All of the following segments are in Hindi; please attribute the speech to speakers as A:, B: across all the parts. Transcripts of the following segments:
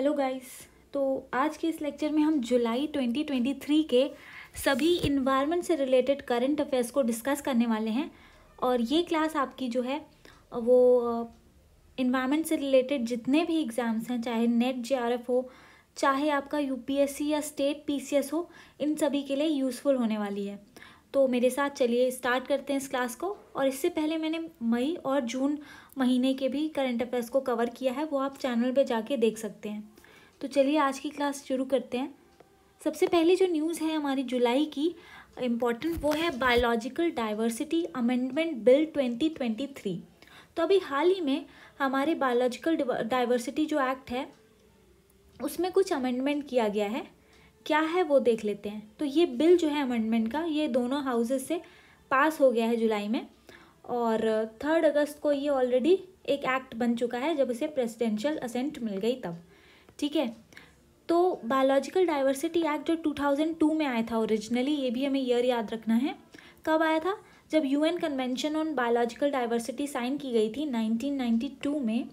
A: हेलो गाइस तो आज के इस लेक्चर में हम जुलाई 2023 के सभी इन्वायरमेंट से रिलेटेड करंट अफेयर्स को डिस्कस करने वाले हैं और ये क्लास आपकी जो है वो इन्वायरमेंट से रिलेटेड जितने भी एग्ज़ाम्स हैं चाहे नेट जे हो चाहे आपका यूपीएससी या स्टेट पीसीएस हो इन सभी के लिए यूज़फुल होने वाली है तो मेरे साथ चलिए स्टार्ट करते हैं इस क्लास को और इससे पहले मैंने मई और जून महीने के भी करंट अफेयर्स को कवर किया है वो आप चैनल पे जाके देख सकते हैं तो चलिए आज की क्लास शुरू करते हैं सबसे पहले जो न्यूज़ है हमारी जुलाई की इम्पॉर्टेंट वो है biological diversity amendment bill twenty तो अभी हाल ही में हमारे बायोलॉजिकल डाइवर्सिटी जो एक्ट है उसमें कुछ अमेंडमेंट किया गया है क्या है वो देख लेते हैं तो ये बिल जो है अमेंडमेंट का ये दोनों हाउसेज से पास हो गया है जुलाई में और थर्ड अगस्त को ये ऑलरेडी एक एक्ट बन चुका है जब इसे प्रेसिडेंशियल असेंट मिल गई तब ठीक है तो बायोलॉजिकल डाइवर्सिटी एक्ट जो 2002 में आया था ओरिजिनली ये भी हमें ईयर याद रखना है कब आया था जब UN convention on biological diversity sign की गई थी 1992 में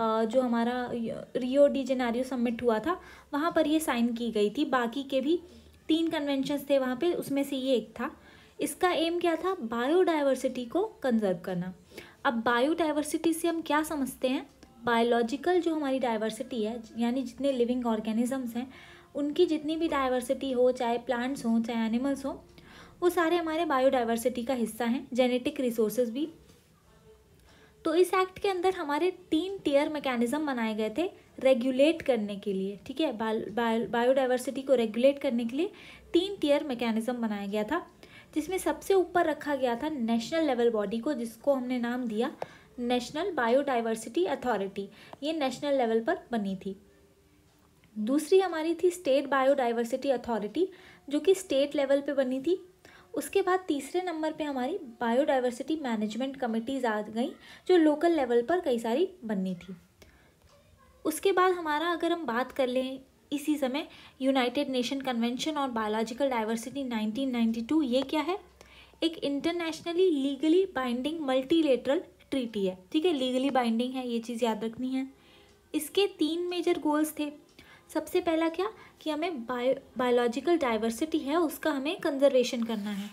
A: जो हमारा रियो डी जेनारियो सबमिट हुआ था वहाँ पर ये साइन की गई थी बाकी के भी तीन कन्वेंशन थे वहाँ पे उसमें से ये एक था इसका एम क्या था बायोडाइवर्सिटी को कंजर्व करना अब बायोडाइवर्सिटी से हम क्या समझते हैं बायोलॉजिकल जो हमारी डाइवर्सिटी है यानी जितने लिविंग ऑर्गेनिजम्स हैं उनकी जितनी भी डाइवर्सिटी हो चाहे प्लांट्स हों चाहे एनिमल्स हों वो सारे हमारे बायोडाइवर्सिटी का हिस्सा हैं जेनेटिक रिसोर्सेज भी तो इस एक्ट के अंदर हमारे तीन टीयर मैकेनिज्म बनाए गए थे रेगुलेट करने के लिए ठीक है बायोडाइवर्सिटी को रेगुलेट करने के लिए तीन टीयर मैकेनिज्म बनाया गया था जिसमें सबसे ऊपर रखा गया था नेशनल लेवल बॉडी को जिसको हमने नाम दिया नेशनल बायोडाइवर्सिटी अथॉरिटी ये नेशनल लेवल पर बनी थी दूसरी हमारी थी स्टेट बायोडाइवर्सिटी अथॉरिटी जो कि स्टेट लेवल पे बनी थी उसके बाद तीसरे नंबर पे हमारी बायोडाइवर्सिटी मैनेजमेंट कमिटीज़ आ गई जो लोकल लेवल पर कई सारी बननी थी उसके बाद हमारा अगर हम बात कर लें इसी समय United Nation convention on biological diversity 1992 ये क्या है एक internationally legally binding multilateral treaty है ठीक है लीगली बाइंडिंग है ये चीज़ याद रखनी है इसके तीन मेजर गोल्स थे सबसे पहला क्या कि हमें बायो बायोलॉजिकल डाइवर्सिटी है उसका हमें कंजर्वेशन करना है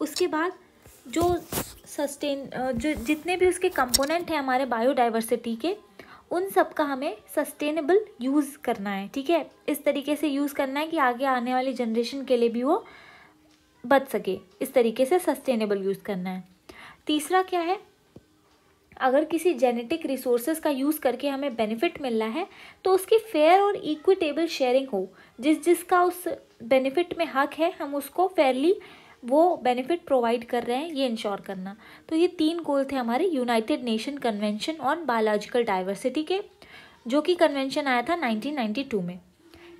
A: उसके बाद जो सस्टेन जो जितने भी उसके कंपोनेंट हैं हमारे बायोडाइवर्सिटी के उन सब का हमें सस्टेनेबल यूज़ करना है ठीक है इस तरीके से यूज़ करना है कि आगे आने वाली जनरेशन के लिए भी वो बच सके इस तरीके से सस्टेनेबल यूज़ करना है तीसरा क्या है अगर किसी जेनेटिक रिसोर्सेज का यूज़ करके हमें बेनिफिट मिलना है तो उसकी फेयर और इक्विटेबल शेयरिंग हो जिस जिसका उस बेनिफिट में हक है हम उसको फेयरली वो बेनिफिट प्रोवाइड कर रहे हैं ये इंश्योर करना तो ये तीन गोल थे हमारे United Nation convention on biological diversity के जो कि कन्वेंशन आया था 1992 में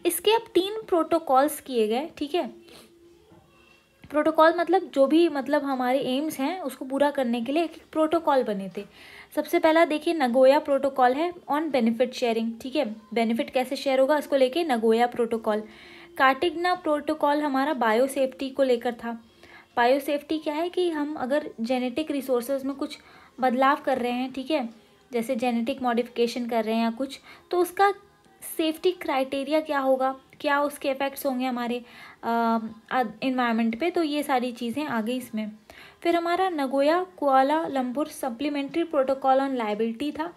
A: इसके अब तीन प्रोटोकॉल्स किए गए ठीक है प्रोटोकॉल मतलब जो भी मतलब हमारे एम्स हैं उसको पूरा करने के लिए एक प्रोटोकॉल बने थे सबसे पहला देखिए नगोया प्रोटोकॉल है ऑन बेनिफिट शेयरिंग ठीक है बेनिफिट कैसे शेयर होगा इसको लेके नगोया प्रोटोकॉल कार्टिग्ना प्रोटोकॉल हमारा बायोसेफ्टी को लेकर था बायोसेफ्टी क्या है कि हम अगर जेनेटिक रिसोर्सेज में कुछ बदलाव कर रहे हैं ठीक है जैसे जेनेटिक मॉडिफिकेशन कर रहे हैं या कुछ तो उसका सेफ्टी क्राइटेरिया क्या होगा क्या उसके इफ़ेक्ट्स होंगे हमारे इन्वायरमेंट पे तो ये सारी चीज़ें आ गई इसमें फिर हमारा Nagoya Kuala Lumpur supplementary protocol on liability था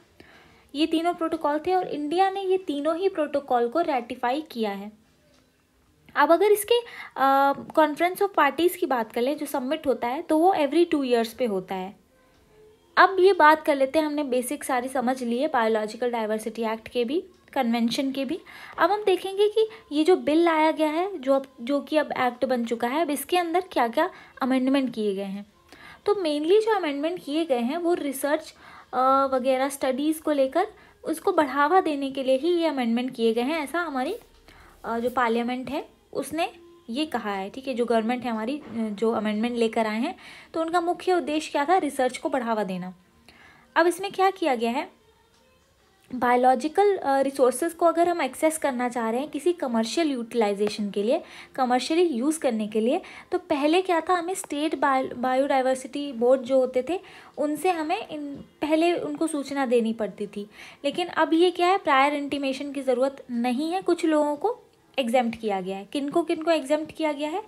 A: ये तीनों प्रोटोकॉल थे और इंडिया ने ये तीनों ही प्रोटोकॉल को रेटिफाई किया है अब अगर इसके कॉन्फ्रेंस ऑफ पार्टीज़ की बात कर लें जो सबमिट होता है तो वो एवरी टू ईयर्स पे होता है अब ये बात कर लेते हैं हमने बेसिक सारी समझ ली है बायोलॉजिकल डाइवर्सिटी एक्ट के भी कन्वेंशन के भी अब हम देखेंगे कि ये जो बिल लाया गया है जो अब जो कि अब एक्ट बन चुका है अब इसके अंदर क्या क्या अमेंडमेंट किए गए हैं तो मेनली जो अमेंडमेंट किए गए हैं वो रिसर्च वगैरह स्टडीज़ को लेकर उसको बढ़ावा देने के लिए ही ये अमेंडमेंट किए गए हैं ऐसा हमारी जो पार्लियामेंट है उसने ये कहा है ठीक है जो गवर्नमेंट है हमारी जो अमेंडमेंट लेकर आए हैं तो उनका मुख्य उद्देश्य क्या था रिसर्च को बढ़ावा देना अब इसमें क्या किया गया है बायोलॉजिकल रिसोर्सेज uh, को अगर हम एक्सेस करना चाह रहे हैं किसी कमर्शियल यूटिलाइजेशन के लिए कमर्शियली यूज़ करने के लिए तो पहले क्या था हमें स्टेट बायोडाइवर्सिटी बोर्ड जो होते थे उनसे हमें इन पहले उनको सूचना देनी पड़ती थी लेकिन अब ये क्या है प्रायर इंटीमेशन की ज़रूरत नहीं है कुछ लोगों को एग्जैम्प्ट किया गया है किन किन को एग्जैम्प्ट किया गया है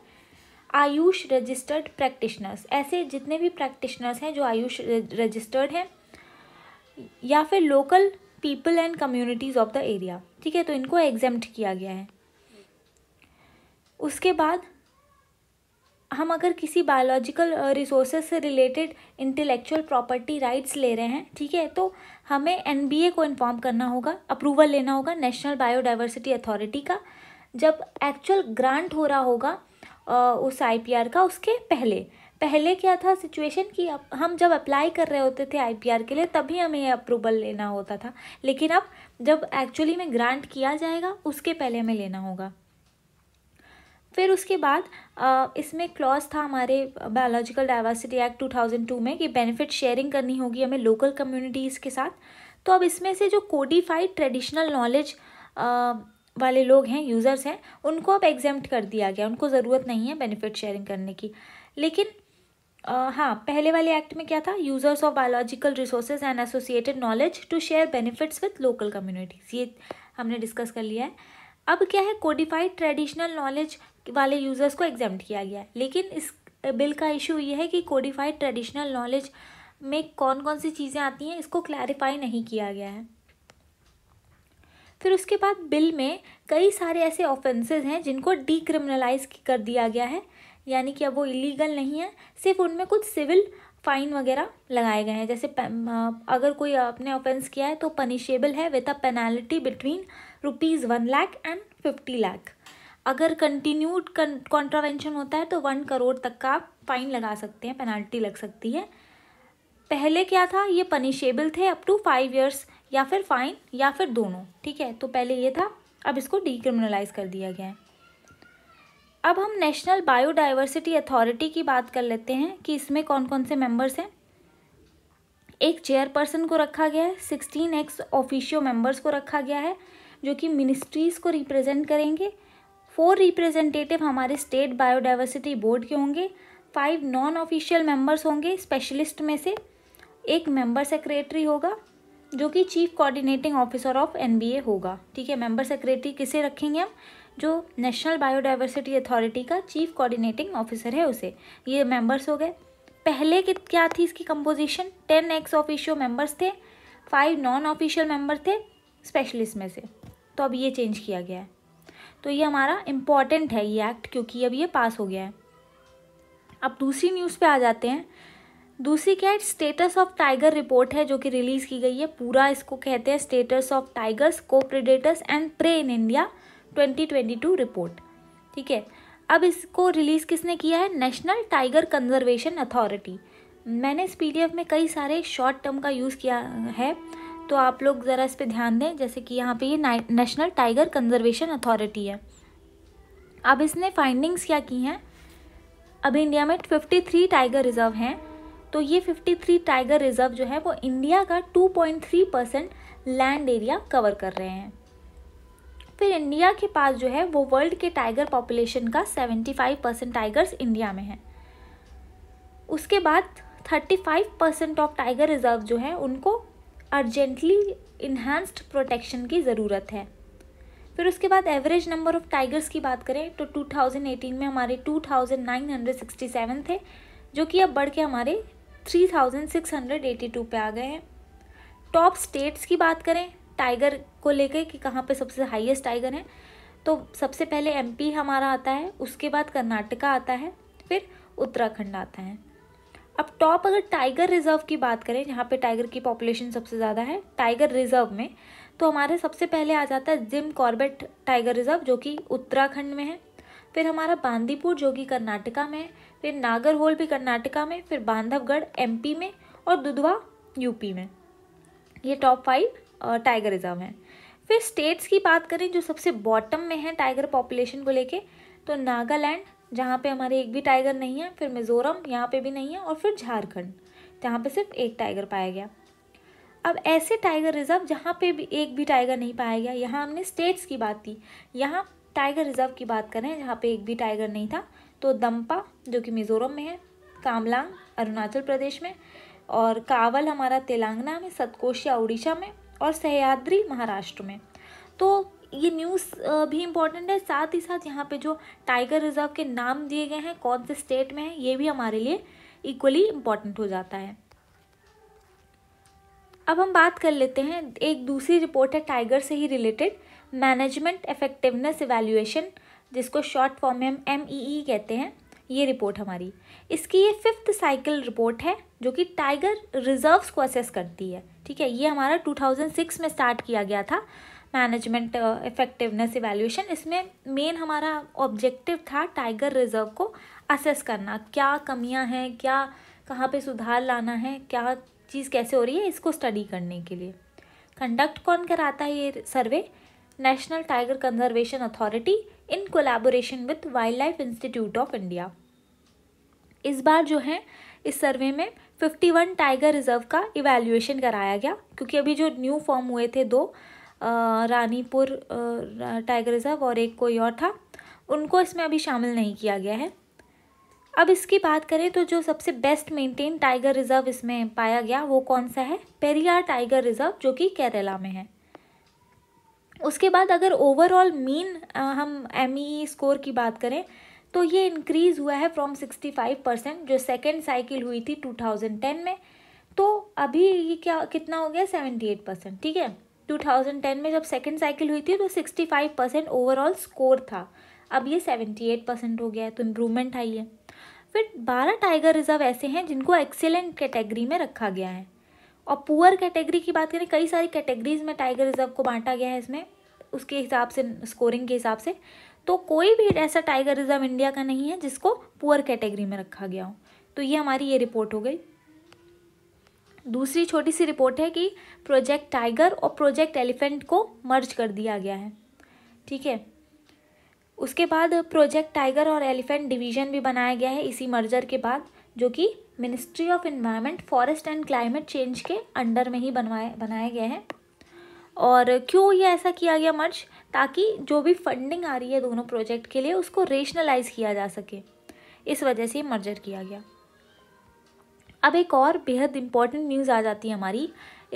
A: आयुष रजिस्टर्ड प्रैक्टिशनर्स ऐसे जितने भी प्रैक्टिशनर्स हैं जो आयुष रजिस्टर्ड हैं या फिर local people and communities of the area ठीक है तो इनको एग्जाम्प्ट किया गया है उसके बाद हम अगर किसी बायोलॉजिकल रिसोर्सेज से रिलेटेड इंटेलेक्चुअल प्रॉपर्टी राइट्स ले रहे हैं ठीक है तो हमें एन को इन्फॉर्म करना होगा अप्रूवल लेना होगा नेशनल बायोडाइवर्सिटी अथॉरिटी का जब एक्चुअल ग्रांट हो रहा होगा उस आईपीआर का उसके पहले पहले क्या था सिचुएशन कि हम जब अप्लाई कर रहे होते थे आईपीआर के लिए तभी हमें अप्रूवल लेना होता था लेकिन अब जब एक्चुअली में ग्रांट किया जाएगा उसके पहले हमें लेना होगा फिर उसके बाद इसमें क्लॉज था हमारे बायोलॉजिकल डाइवर्सिटी एक्ट 2002 में कि बेनिफिट शेयरिंग करनी होगी हमें लोकल कम्युनिटीज़ के साथ तो अब इसमें से जो कोडिफाइड ट्रेडिशनल नॉलेज वाले लोग हैं यूज़र्स हैं उनको अब एग्जेम्प्ट कर दिया गया उनको ज़रूरत नहीं है बेनिफिट शेयरिंग करने की लेकिन हाँ पहले वाले एक्ट में क्या था users of biological resources and associated knowledge to share benefits with local communities ये हमने डिस्कस कर लिया है अब क्या है कोडिफाइड ट्रेडिशनल नॉलेज वाले यूज़र्स को एग्जाम किया गया है लेकिन इस बिल का इशू ये है कि कोडिफाइड ट्रेडिशनल नॉलेज में कौन कौन सी चीज़ें आती हैं इसको क्लैरिफाई नहीं किया गया है फिर उसके बाद बिल में कई सारे ऐसे ऑफेंसेस हैं जिनको डिक्रिमिनलाइज कर दिया गया है यानी कि अब वो इलीगल नहीं है सिर्फ उनमें कुछ सिविल फ़ाइन वगैरह लगाए गए हैं जैसे अगर कोई आपने ऑफेंस किया है तो पनिशेबल है with a penalty between rupees one lakh and fifty lakh अगर कंटिन्यूड कॉन्ट्रावेंशन होता है तो वन करोड़ तक का आप फाइन लगा सकते हैं पेनाल्टी लग सकती है पहले क्या था ये पनिशेबल थे अप टू फाइव ईयर्स या फिर फाइन या फिर दोनों ठीक है तो पहले ये था अब इसको डिक्रिमिनलाइज कर दिया गया है अब हम नेशनल बायोडाइवर्सिटी अथॉरिटी की बात कर लेते हैं कि इसमें कौन कौन से मेंबर्स हैं एक चेयरपर्सन को रखा गया है सिक्सटीन एक्स ऑफिशियो मेंबर्स को रखा गया है जो कि मिनिस्ट्रीज़ को रिप्रेजेंट करेंगे फोर रिप्रेजेंटेटिव हमारे स्टेट बायोडाइवर्सिटी बोर्ड के होंगे फाइव नॉन ऑफिशियल मेंबर्स होंगे स्पेशलिस्ट में से एक मेंबर सेक्रेटरी होगा जो कि chief coordinating officer of NBA होगा ठीक है मेंबर सेक्रेटरी किसे रखेंगे हम जो नेशनल बायोडाइवर्सिटी अथॉरिटी का चीफ कोऑर्डिनेटिंग ऑफिसर है उसे ये मेंबर्स हो गए पहले कि क्या थी इसकी composition ten ex officio members थे फाइव नॉन ऑफिशियल मेंबर थे स्पेशलिस्ट में से तो अब ये चेंज किया गया है तो ये हमारा इम्पॉर्टेंट है ये एक्ट क्योंकि अब ये पास हो गया है अब दूसरी न्यूज़ पर आ जाते हैं दूसरी क्या है स्टेटस ऑफ टाइगर रिपोर्ट है जो कि रिलीज़ की गई है पूरा इसको कहते हैं status of tigers co predators and prey in India 2022 report ठीक है अब इसको रिलीज़ किसने किया है नेशनल टाइगर कंजर्वेशन अथॉरिटी मैंने इस पी में कई सारे शॉर्ट टर्म का यूज़ किया है तो आप लोग ज़रा इस पर ध्यान दें जैसे कि यहाँ पे ये नेशनल टाइगर कंजर्वेशन अथॉरिटी है अब इसने फाइंडिंग्स क्या की हैं अब इंडिया में 53 टाइगर रिजर्व हैं तो ये 53 टाइगर रिजर्व जो है वो इंडिया का 2.3 परसेंट लैंड एरिया कवर कर रहे हैं फिर इंडिया के पास जो है वो वर्ल्ड के टाइगर पॉपुलेशन का seventy five percent tigers India में हैं उसके बाद thirty five percent of tiger reserve जो हैं उनको अर्जेंटली इन्हांस्ड प्रोटेक्शन की ज़रूरत है फिर उसके बाद एवरेज नंबर ऑफ टाइगर्स की बात करें तो 2018 में हमारे 2967 थे जो कि अब बढ़ के हमारे 3682 पे आ गए हैं टॉप स्टेट्स की बात करें टाइगर को लेके कि कहाँ पे सबसे हाईएस्ट टाइगर हैं तो सबसे पहले एमपी हमारा आता है उसके बाद कर्नाटका आता है फिर उत्तराखंड आता है अब टॉप अगर टाइगर रिजर्व की बात करें जहाँ पे टाइगर की पॉपुलेशन सबसे ज़्यादा है टाइगर रिजर्व में तो हमारे सबसे पहले आ जाता है जिम कॉर्बेट टाइगर रिजर्व जो कि उत्तराखंड में है फिर हमारा बांदीपुर जो कि कर्नाटका में फिर नागरहोल भी कर्नाटका में फिर बांधवगढ़ एमपी में और दुधवा यूपी में ये टॉप फाइव टाइगर रिजर्व हैं फिर स्टेट्स की बात करें जो सबसे बॉटम में है टाइगर पॉपुलेशन को लेके तो नागालैंड जहाँ पे हमारे एक भी टाइगर नहीं है फिर मिज़ोरम यहाँ पे भी नहीं है और फिर झारखंड जहाँ पे सिर्फ एक टाइगर पाया गया अब ऐसे टाइगर रिजर्व जहाँ पे भी एक भी टाइगर नहीं पाया गया यहाँ हमने स्टेट्स की बात की यहाँ टाइगर रिजर्व की बात करें जहाँ पे एक भी टाइगर नहीं था तो दम्पा जो कि मिज़ोरम में है कामलांग अरुणाचल प्रदेश में और कावल हमारा तेलंगाना में सतकोशिया उड़ीसा में और सहयाद्री महाराष्ट्र में तो ये न्यूज़ भी इम्पोर्टेंट है साथ ही साथ यहाँ पे जो टाइगर रिजर्व के नाम दिए गए हैं कौन से स्टेट में है ये भी हमारे लिए इक्वली इम्पॉर्टेंट हो जाता है अब हम बात कर लेते हैं एक दूसरी रिपोर्ट है टाइगर से ही रिलेटेड मैनेजमेंट इफेक्टिवनेस इवेल्यूएशन जिसको शॉर्ट फॉर्म में हम एम e e कहते हैं ये रिपोर्ट हमारी इसकी ये फिफ्थ साइकिल रिपोर्ट है जो कि टाइगर रिजर्व्स को असेस करती है ठीक है ये हमारा 2006 में स्टार्ट किया गया था मैनेजमेंट इफेक्टिवनेस इवेल्यूशन इसमें मेन हमारा ऑब्जेक्टिव था टाइगर रिजर्व को असेस करना क्या कमियां हैं क्या कहाँ पे सुधार लाना है क्या चीज़ कैसे हो रही है इसको स्टडी करने के लिए कंडक्ट कौन कराता है ये survey national tiger conservation authority in collaboration with wild life institute of India इस बार जो है इस सर्वे में 51 टाइगर रिजर्व का इवेल्यूएशन कराया गया क्योंकि अभी जो न्यू फॉर्म हुए थे दो रानीपुर टाइगर रिजर्व और एक कोई और था उनको इसमें अभी शामिल नहीं किया गया है अब इसकी बात करें तो जो सबसे बेस्ट मेंटेन टाइगर रिजर्व इसमें पाया गया वो कौन सा है पेरियार टाइगर रिजर्व जो कि केरला में है उसके बाद अगर ओवरऑल मीन हम एम स्कोर e e की बात करें तो ये इंक्रीज़ हुआ है फ्रॉम फाइव परसेंट जो सेकेंड साइकिल हुई थी टू थाउजेंड टेन में तो अभी ये क्या कितना हो गया सेवेंटी एट परसेंट ठीक है टू थाउजेंड टेन में जब सेकेंड साइकिल हुई थी तो sixty five percent overall score था अब ये सेवेंटी एट परसेंट हो गया है तो इम्प्रूवमेंट आई है फिर बारह टाइगर रिजर्व ऐसे हैं जिनको एक्सेलेंट कैटेगरी में रखा गया है और पुअर कैटेगरी की बात करें कई सारी कैटेगरीज में टाइगर रिजर्व को बांटा गया है इसमें उसके हिसाब से स्कोरिंग के हिसाब से तो कोई भी ऐसा टाइगर रिजर्व इंडिया का नहीं है जिसको पुअर कैटेगरी में रखा गया हो तो ये हमारी ये रिपोर्ट हो गई दूसरी छोटी सी रिपोर्ट है कि प्रोजेक्ट टाइगर और प्रोजेक्ट एलिफेंट को मर्ज कर दिया गया है ठीक है उसके बाद प्रोजेक्ट टाइगर और एलिफेंट डिवीजन भी बनाया गया है इसी मर्जर के बाद जो कि ministry of environment forest and climate change के अंडर में ही बनवाया बनाया गया है और क्यों ये ऐसा किया गया मर्ज ताकि जो भी फंडिंग आ रही है दोनों प्रोजेक्ट के लिए उसको रेशनलाइज किया जा सके इस वजह से मर्जर किया गया अब एक और बेहद इम्पॉर्टेंट न्यूज़ आ जाती है हमारी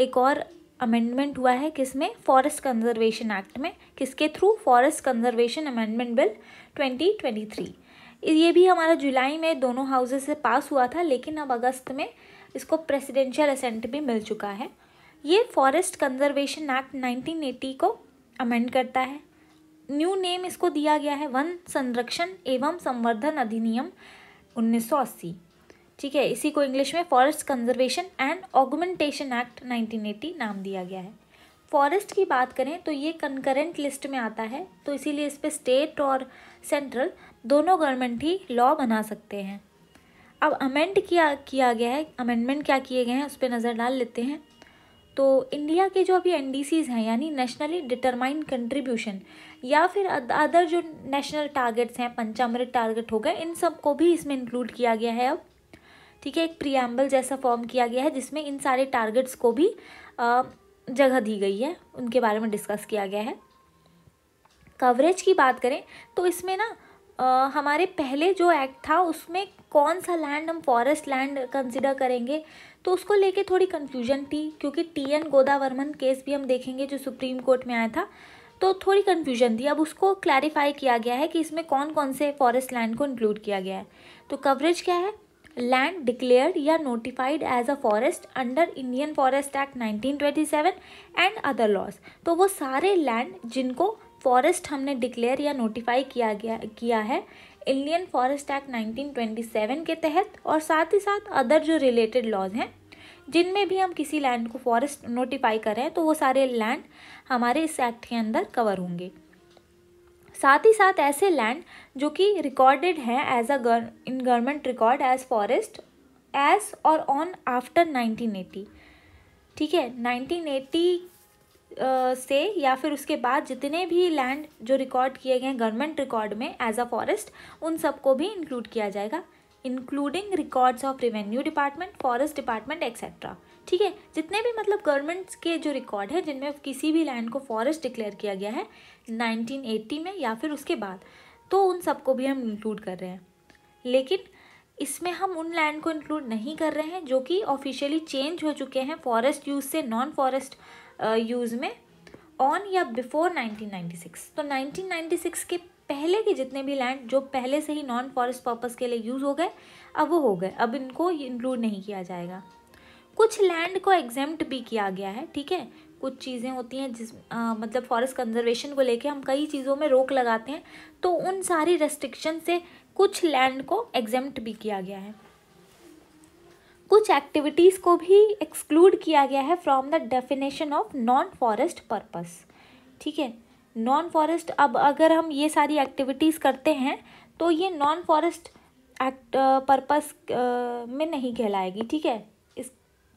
A: एक और अमेंडमेंट हुआ है किसमें फॉरेस्ट कंजर्वेशन एक्ट में किसके through forest conservation amendment bill 2023 ये भी हमारा जुलाई में दोनों हाउसेज से पास हुआ था लेकिन अब अगस्त में इसको प्रेसिडेंशियल असेंट भी मिल चुका है ये फॉरेस्ट कंजर्वेशन एक्ट 1980 को अमेंड करता है न्यू नेम इसको दिया गया है वन संरक्षण एवं संवर्धन अधिनियम 1980 ठीक है इसी को इंग्लिश में forest conservation and augmentation act 1980 नाम दिया गया है फॉरेस्ट की बात करें तो ये कंकरेंट लिस्ट में आता है तो इसीलिए इस पर स्टेट और सेंट्रल दोनों गवर्नमेंट ही लॉ बना सकते हैं अब अमेंड किया किया गया है अमेंडमेंट क्या किए गए हैं उस पर नज़र डाल लेते हैं तो इंडिया के जो अभी एन हैं यानी नेशनली डिटरमाइंड कंट्रीब्यूशन या फिर अदर जो नेशनल टारगेट्स हैं पंचामृत टारगेट हो गए इन सब को भी इसमें इंक्लूड किया गया है अब ठीक है एक प्रियम्बल जैसा फॉर्म किया गया है जिसमें इन सारे टारगेट्स को भी जगह दी गई है उनके बारे में डिस्कस किया गया है कवरेज की बात करें तो इसमें ना हमारे पहले जो एक्ट था उसमें कौन सा लैंड हम फॉरेस्ट लैंड कंसिडर करेंगे तो उसको लेके थोड़ी कन्फ्यूजन थी क्योंकि टी एन गोदावर्मन केस भी हम देखेंगे जो सुप्रीम कोर्ट में आया था तो थोड़ी कन्फ्यूजन थी अब उसको क्लैरिफाई किया गया है कि इसमें कौन कौन से फॉरेस्ट लैंड को इंक्लूड किया गया है तो कवरेज क्या है लैंड डिक्लेयर्ड या notified as a forest under Indian forest act 1927 and other laws तो वो सारे लैंड जिनको फॉरेस्ट हमने डिक्लेयर या नोटिफाई किया गया किया है इंडियन फॉरेस्ट एक्ट 1927 के तहत और साथ ही साथ अदर जो रिलेटेड लॉज हैं जिनमें भी हम किसी लैंड को फॉरेस्ट नोटिफाई करें तो वो सारे लैंड हमारे इस एक्ट के अंदर कवर होंगे साथ ही साथ ऐसे लैंड जो कि रिकॉर्डेड हैं as a in government record as forest as और ऑन आफ्टर 1980 ठीक है 1980 से या फिर उसके बाद जितने भी लैंड जो रिकॉर्ड किए गए हैं गवर्नमेंट रिकॉर्ड में एज अ फॉरेस्ट उन सबको भी इंक्लूड किया जाएगा including records of revenue department forest department etcetera ठीक है जितने भी मतलब गवर्नमेंट्स के जो रिकॉर्ड है जिनमें किसी भी लैंड को फॉरेस्ट डिक्लेयर किया गया है 1980 में या फिर उसके बाद तो उन सबको भी हम इंक्लूड कर रहे हैं लेकिन इसमें हम उन लैंड को इंक्लूड नहीं कर रहे हैं जो कि ऑफिशियली चेंज हो चुके हैं फॉरेस्ट यूज़ से नॉन फॉरेस्ट यूज़ में ऑन या बिफोर 1996 तो 1996 के पहले के जितने भी लैंड जो पहले से ही नॉन फॉरेस्ट पर्पज़ के लिए यूज़ हो गए अब वो हो गए अब इनको इंक्लूड नहीं किया जाएगा कुछ लैंड को एग्जेम्ट भी किया गया है ठीक है कुछ चीज़ें होती हैं जिस आ, uh, मतलब फॉरेस्ट कंजर्वेशन को लेके हम कई चीज़ों में रोक लगाते हैं तो उन सारी रेस्ट्रिक्शन से कुछ लैंड को एग्जेम्प्ट भी किया गया है कुछ एक्टिविटीज़ को भी एक्सक्लूड किया गया है from the definition of non forest purpose ठीक है नॉन फॉरेस्ट अब अगर हम ये सारी एक्टिविटीज़ करते हैं तो ये नॉन फॉरेस्ट एक्ट पर्पस में नहीं कहलाएगी ठीक है इस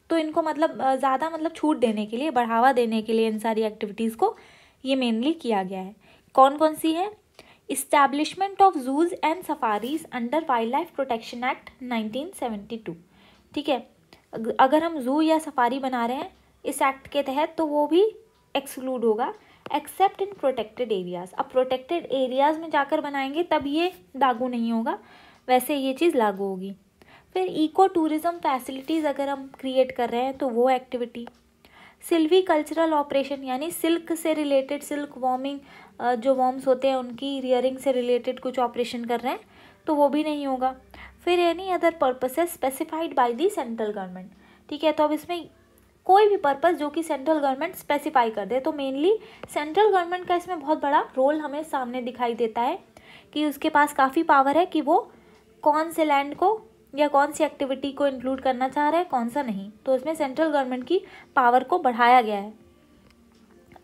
A: तो इनको मतलब ज़्यादा मतलब छूट देने के लिए बढ़ावा देने के लिए इन सारी एक्टिविटीज़ को ये मेनली किया गया है कौन कौन सी है establishment of zoos and safaris under wild life protection act 1972 ठीक है अगर हम जू या सफारी बना रहे हैं इस एक्ट के तहत तो वो भी एक्सक्लूड होगा एक्सेप्ट इन प्रोटेक्टेड एरियाज़ अब प्रोटेक्टेड एरियाज़ में जाकर बनाएंगे तब ये लागू नहीं होगा वैसे ये चीज़ लागू होगी फिर इको टूरिज़म फैसिलिटीज़ अगर हम क्रिएट कर रहे हैं तो वो एक्टिविटी सिल्वी कल्चरल ऑपरेशन यानी सिल्क से रिलेटेड सिल्क वार्मिंग जो वॉर्म्स होते हैं उनकी रियरिंग से रिलेटेड कुछ ऑपरेशन कर रहे हैं तो वो भी नहीं होगा फिर एनी अदर है specified by the central government ठीक है तो अब इसमें कोई भी पर्पस जो कि सेंट्रल गवर्नमेंट स्पेसिफाई कर दे तो मेनली सेंट्रल गवर्नमेंट का इसमें बहुत बड़ा रोल हमें सामने दिखाई देता है कि उसके पास काफ़ी पावर है कि वो कौन से लैंड को या कौन सी एक्टिविटी को इंक्लूड करना चाह रहा है कौन सा नहीं तो इसमें सेंट्रल गवर्नमेंट की पावर को बढ़ाया गया है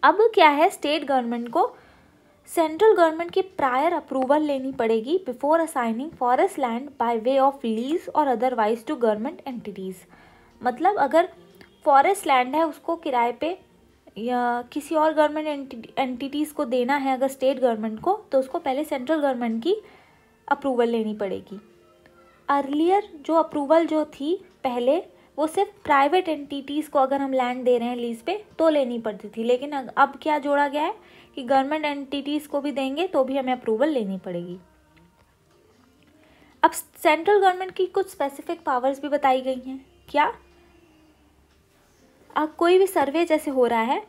A: अब क्या है स्टेट गवर्नमेंट को सेंट्रल गवर्नमेंट की प्रायर अप्रूवल लेनी पड़ेगी before assigning forest land by way of lease और अदरवाइज टू गवर्नमेंट एंटिटीज़ मतलब अगर फॉरेस्ट लैंड है उसको किराए पे या किसी और गवर्नमेंट एंटिटीज़ को देना है अगर स्टेट गवर्नमेंट को तो उसको पहले सेंट्रल गवर्नमेंट की अप्रूवल लेनी पड़ेगी अर्लियर जो अप्रूवल जो थी पहले वो सिर्फ प्राइवेट एंटिटीज़ को अगर हम लैंड दे रहे हैं लीज़ पे तो लेनी पड़ती थी लेकिन अब क्या जोड़ा गया है कि गवर्नमेंट एंटिटीज़ को भी देंगे तो भी हमें अप्रूवल लेनी पड़ेगी अब सेंट्रल गवर्नमेंट की कुछ स्पेसिफिक पावर्स भी बताई गई हैं क्या अब कोई भी सर्वे जैसे हो रहा है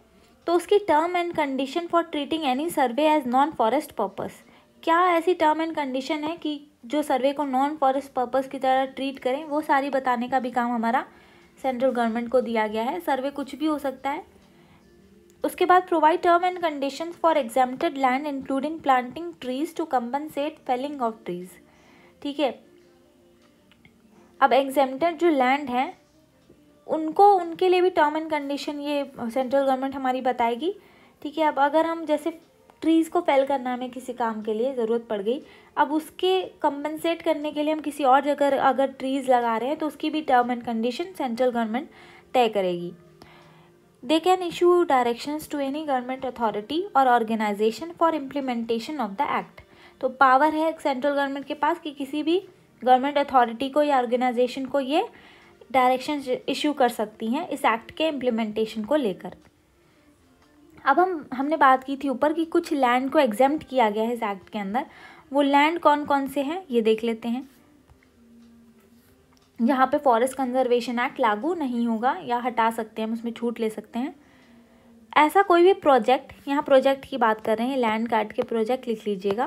A: तो उसकी term and condition for treating any survey as non forest purpose क्या ऐसी टर्म एंड कंडीशन है कि जो सर्वे को नॉन फॉरेस्ट पर्पज़ की तरह ट्रीट करें वो सारी बताने का भी काम हमारा सेंट्रल गवर्नमेंट को दिया गया है सर्वे कुछ भी हो सकता है उसके बाद provide term and conditions for exempted land including planting trees to compensate felling of trees ठीक है अब एग्जाम्प्टेड जो लैंड हैं उनको उनके लिए भी टर्म एंड कंडीशन ये सेंट्रल गवर्नमेंट हमारी बताएगी ठीक है अब अगर हम जैसे ट्रीज़ को फेल करना हमें किसी काम के लिए ज़रूरत पड़ गई अब उसके कंपनसेट करने के लिए हम किसी और जगह अगर ट्रीज़ लगा रहे हैं तो उसकी भी term and condition central government तय करेगी they can issue direction to any government authority और organisation for implementation of the act तो पावर है सेंट्रल गवर्नमेंट के पास कि किसी भी गवर्नमेंट अथॉरिटी को या ऑर्गेनाइजेशन को ये डायरेक्शन इशू कर सकती हैं इस एक्ट के इम्प्लीमेंटेशन को लेकर अब हम हमने बात की थी ऊपर कि कुछ लैंड को एग्जाम किया गया है इस एक्ट के अंदर वो लैंड कौन कौन से हैं ये देख लेते हैं यहाँ पे फॉरेस्ट कंजर्वेशन एक्ट लागू नहीं होगा या हटा सकते हैं हम उसमें छूट ले सकते हैं ऐसा कोई भी प्रोजेक्ट यहाँ प्रोजेक्ट की बात कर रहे हैं लैंड कार्ड के प्रोजेक्ट लिख लीजिएगा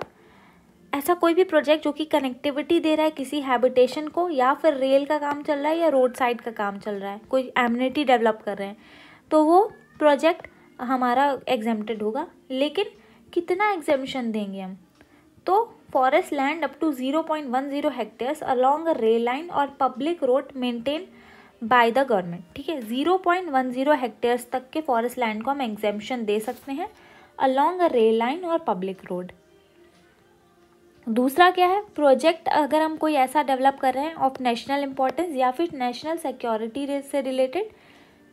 A: ऐसा कोई भी प्रोजेक्ट जो कि कनेक्टिविटी दे रहा है किसी हैबिटेशन को या फिर रेल का काम चल रहा है या रोड साइड का काम चल रहा है कोई एम्यूनिटी डेवलप कर रहे हैं तो वो प्रोजेक्ट हमारा एग्जेम्प्टेड होगा लेकिन कितना एग्जेम्पन देंगे हम तो forest land up to zero point one zero hectares along rail line और public road maintain by the government ठीक है zero point one zero hectares तक के फॉरेस्ट लैंड को हम एग्जेम्पन दे सकते हैं अलॉन्ग रेल लाइन और पब्लिक रोड दूसरा क्या है प्रोजेक्ट अगर हम कोई ऐसा डेवलप कर रहे हैं ऑफ नेशनल इंपॉर्टेंस या फिर नेशनल सिक्योरिटी से रिलेटेड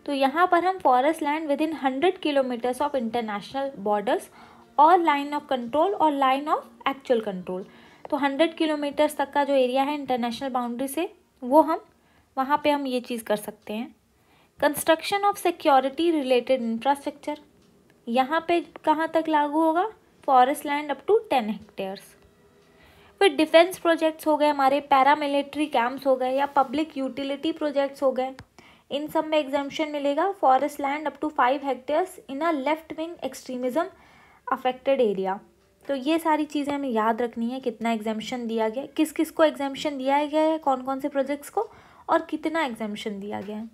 A: तो यहाँ पर हम forest land within hundred kilometres of international borders और लाइन ऑफ कंट्रोल और लाइन ऑफ एक्चुअल कंट्रोल तो हंड्रेड किलोमीटर्स तक का जो एरिया है इंटरनेशनल बाउंड्री से वो हम वहाँ पे हम ये चीज़ कर सकते हैं construction of security related infrastructure यहाँ पे कहाँ तक लागू होगा forest land up to ten hectares फिर डिफेंस प्रोजेक्ट्स हो गए हमारे पैरामिलिट्री कैंप्स हो गए या पब्लिक यूटिलिटी प्रोजेक्ट्स हो गए इन सब में एग्जामेशन मिलेगा forest land up to five hectares in a left wing extremism affected area तो ये सारी चीज़ें हमें याद रखनी है कितना एग्जामेशन दिया गया किस किस को एग्जामेशन दिया गया है कौन कौन से प्रोजेक्ट्स को और कितना एग्जामेशन दिया गया है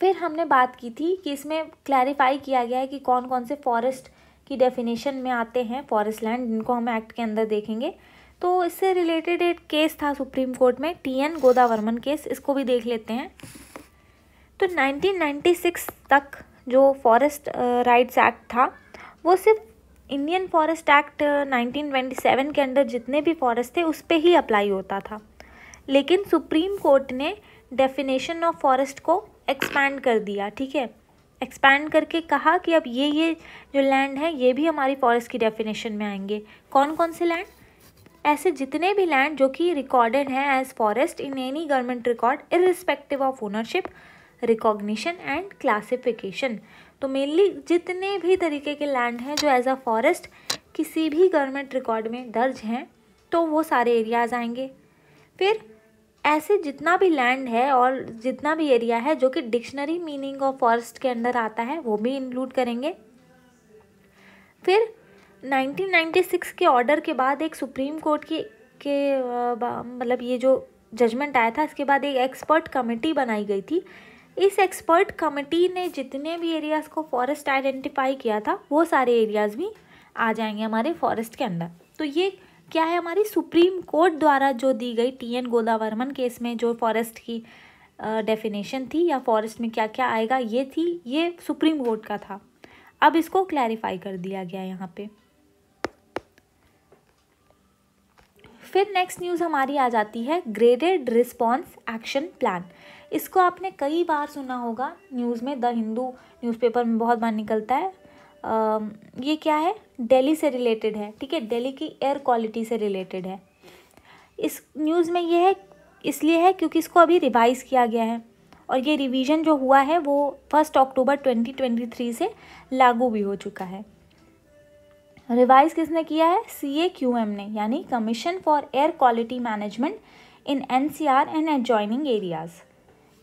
A: फिर हमने बात की थी कि इसमें क्लैरिफाई किया गया है कि कौन कौन से फॉरेस्ट की डेफिनेशन में आते हैं फॉरेस्ट लैंड जिनको हम एक्ट के अंदर देखेंगे तो इससे रिलेटेड एक केस था सुप्रीम कोर्ट में टी एन गोदावर्मन केस इसको भी देख लेते हैं तो 1996 तक जो फॉरेस्ट राइट्स एक्ट था वो सिर्फ इंडियन फॉरेस्ट एक्ट 1927 के अंडर जितने भी फॉरेस्ट थे उस पर ही अप्लाई होता था लेकिन सुप्रीम कोर्ट ने डेफिनेशन ऑफ फॉरेस्ट को एक्सपैंड कर दिया ठीक है एक्सपैंड करके कहा कि अब ये ये जो लैंड है ये भी हमारी फॉरेस्ट की डेफिनेशन में आएंगे कौन कौन से लैंड ऐसे जितने भी लैंड जो कि रिकॉर्डेड हैं as forest in any government record irrespective of ownership recognition and classification तो मेनली जितने भी तरीके के लैंड हैं जो एज अ फॉरेस्ट किसी भी गवर्नमेंट रिकॉर्ड में दर्ज हैं तो वो सारे एरियाज आएंगे फिर ऐसे जितना भी लैंड है और जितना भी एरिया है जो कि डिक्शनरी मीनिंग ऑफ फॉरेस्ट के अंदर आता है वो भी इंक्लूड करेंगे फिर 1996 के ऑर्डर के बाद एक सुप्रीम कोर्ट की के मतलब ये जो जजमेंट आया था इसके बाद एक एक्सपर्ट कमेटी बनाई गई थी इस एक्सपर्ट कमेटी ने जितने भी एरियाज़ को फॉरेस्ट आइडेंटिफाई किया था वो सारे एरियाज़ भी आ जाएंगे हमारे फॉरेस्ट के अंदर तो ये क्या है हमारी सुप्रीम कोर्ट द्वारा जो दी गई टी एन गोदावर्मन केस में जो फॉरेस्ट की डेफिनेशन थी या फॉरेस्ट में क्या क्या आएगा ये थी ये सुप्रीम कोर्ट का था अब इसको क्लैरिफाई कर दिया गया यहाँ पे फिर नेक्स्ट न्यूज़ हमारी आ जाती है ग्रेडेड रिस्पॉन्स एक्शन प्लान इसको आपने कई बार सुना होगा न्यूज़ में द हिंदू न्यूज़पेपर में बहुत बार निकलता है आ, ये क्या है दिल्ली से रिलेटेड है ठीक है दिल्ली की एयर क्वालिटी से रिलेटेड है इस न्यूज़ में ये है इसलिए है क्योंकि इसको अभी रिवाइज़ किया गया है और ये रिवीजन जो हुआ है वो फर्स्ट अक्टूबर 2023 से लागू भी हो चुका है रिवाइज किसने किया है सी ए क्यू एम ने यानी commission for air quality management in N C R and adjoining areas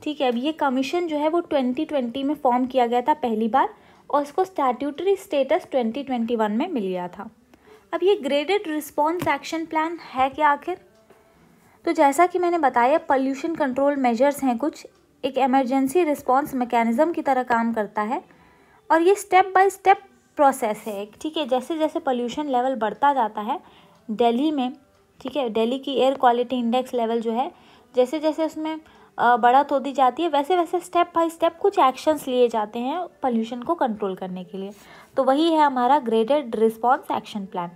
A: ठीक है अब ये कमीशन जो है वो ट्वेंटी ट्वेंटी में फॉर्म किया गया था पहली बार और उसको statutory status twenty twenty one में मिल गया था अब ये ग्रेडेड रिस्पॉन्स एक्शन प्लान है क्या आखिर तो जैसा कि मैंने बताया पॉल्यूशन कंट्रोल मेजर्स हैं कुछ एक एमरजेंसी रिस्पॉन्स मैकेनिज़म की तरह काम करता है और ये स्टेप बाय स्टेप प्रोसेस है एक ठीक है जैसे जैसे पोल्यूशन लेवल बढ़ता जाता है दिल्ली में ठीक है दिल्ली की एयर क्वालिटी इंडेक्स लेवल जो है जैसे जैसे उसमें बढ़त होती जाती है वैसे वैसे स्टेप बाय स्टेप कुछ एक्शंस लिए जाते हैं पोल्यूशन को कंट्रोल करने के लिए तो वही है हमारा ग्रेडेड रिस्पॉन्स एक्शन प्लान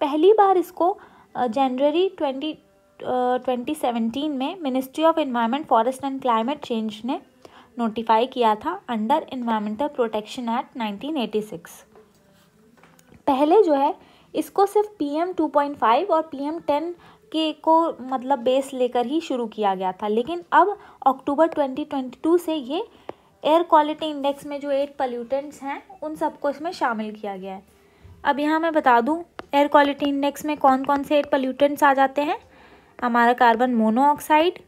A: पहली बार इसको जनवरी ट्वेंटी ट्वेंटी सेवेंटीन में ministry of environment forest and climate change ने नोटिफाई किया था अंडर इन्वामेंटल प्रोटेक्शन एक्ट 1986 पहले जो है इसको सिर्फ पीएम 2.5 और पीएम 10 के को मतलब बेस लेकर ही शुरू किया गया था लेकिन अब अक्टूबर 2022 से ये एयर क्वालिटी इंडेक्स में जो एट पल्यूटेंट्स हैं उन सबको इसमें शामिल किया गया है अब यहाँ मैं बता दूँ एयर क्वालिटी इंडेक्स में कौन कौन से एट पल्यूटेंट्स आ जाते हैं हमारा carbon monoxide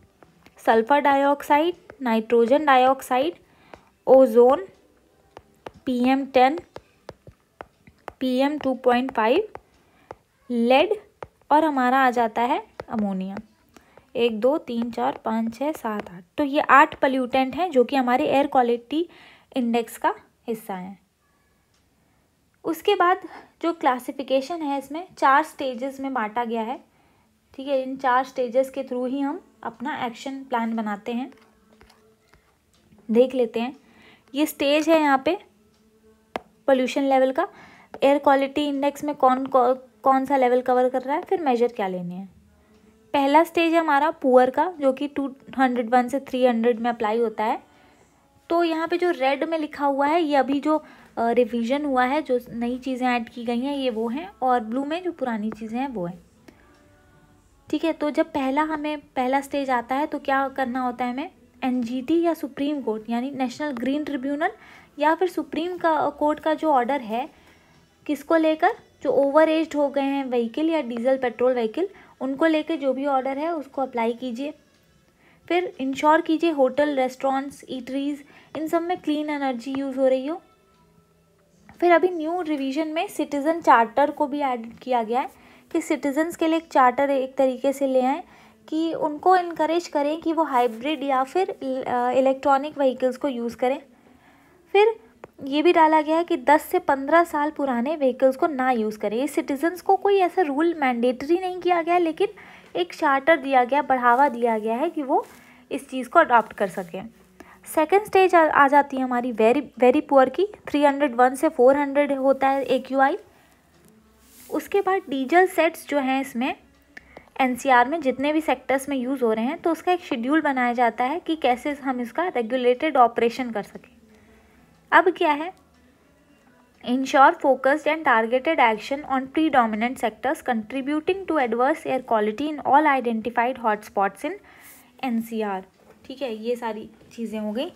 A: sulphur dioxide nitrogen dioxide ozone PM ten PM two point five lead और हमारा आ जाता है अमोनिया एक दो तीन चार पाँच छः सात आठ तो ये आठ पल्यूटेंट हैं जो कि हमारे एयर क्वालिटी इंडेक्स का हिस्सा हैं उसके बाद जो क्लासिफिकेशन है इसमें चार स्टेजेस में बांटा गया है ठीक है इन चार स्टेजेस के थ्रू ही हम अपना एक्शन प्लान बनाते हैं देख लेते हैं ये स्टेज है यहाँ पे पोल्यूशन लेवल का एयर क्वालिटी इंडेक्स में कौन कौन सा लेवल कवर कर रहा है फिर मेजर क्या लेने हैं पहला स्टेज है हमारा पुअर का जो कि टू हंड्रेड वन से थ्री हंड्रेड में अप्लाई होता है तो यहाँ पे जो रेड में लिखा हुआ है ये अभी जो रिवीजन हुआ है जो नई चीज़ें ऐड की गई हैं ये वो हैं और ब्लू में जो पुरानी चीज़ें हैं वो हैं ठीक है तो जब पहला हमें पहला स्टेज आता है तो क्या करना होता है हमें एनजीटी या सुप्रीम कोर्ट यानी नेशनल ग्रीन ट्रिब्यूनल या फिर सुप्रीम का कोर्ट का जो ऑर्डर है किसको लेकर जो ओवर एज हो गए हैं व्हीकल या डीजल पेट्रोल व्हीकल उनको लेकर जो भी ऑर्डर है उसको अप्लाई कीजिए फिर इंश्योर कीजिए होटल रेस्टोरेंट्स ईटरीज इन सब में क्लीन एनर्जी यूज़ हो रही हो फिर अभी न्यू रिवीजन में सिटीज़न चार्टर को भी ऐड किया गया है कि सिटीजन्स के लिए एक चार्टर एक तरीके से ले आएँ कि उनको इनक्रेज करें कि वो हाइब्रिड या फिर इलेक्ट्रॉनिक व्हीकल्स को यूज़ करें फिर ये भी डाला गया है कि 10 से 15 साल पुराने व्हीकल्स को ना यूज़ करें सिटीजन्स को कोई ऐसा रूल मैंडेटरी नहीं किया गया लेकिन एक चार्टर दिया गया बढ़ावा दिया गया है कि वो इस चीज़ को अडॉप्ट कर सकें सेकेंड स्टेज आ, आ जाती है हमारी वेरी वेरी पुअर की थ्री हंड्रेड वन से फोर हंड्रेड होता है ए क्यू आई उसके बाद डीजल सेट्स जो हैं इसमें एनसीआर में जितने भी सेक्टर्स में यूज़ हो रहे हैं तो उसका एक शेड्यूल बनाया जाता है कि कैसे हम इसका रेगुलेटेड ऑपरेशन कर सकें अब क्या है ensure focused and targeted action on predominant sectors contributing to adverse air quality in all identified hotspots in N ठीक है ये सारी चीज़ें हो गई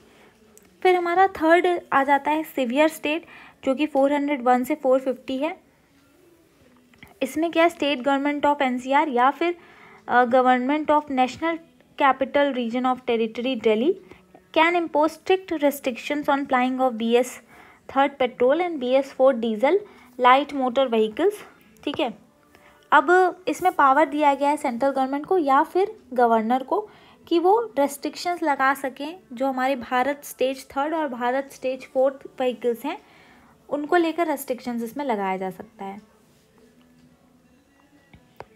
A: फिर हमारा थर्ड आ जाता है सिवियर स्टेट जो कि 401 से 450 है इसमें क्या स्टेट गवर्नमेंट ऑफ एनसीआर या फिर government of national capital region of territory Delhi can impose strict restrictions on plying of B S third petrol and B S four diesel light motor vehicles ठीक है अब इसमें पावर दिया गया है सेंट्रल गवर्नमेंट को या फिर गवर्नर को कि वो रेस्ट्रिक्शंस लगा सकें जो हमारे भारत स्टेज थर्ड और भारत स्टेज फोर्थ व्हीकल्स हैं उनको लेकर रेस्ट्रिक्शंस इसमें लगाया जा सकता है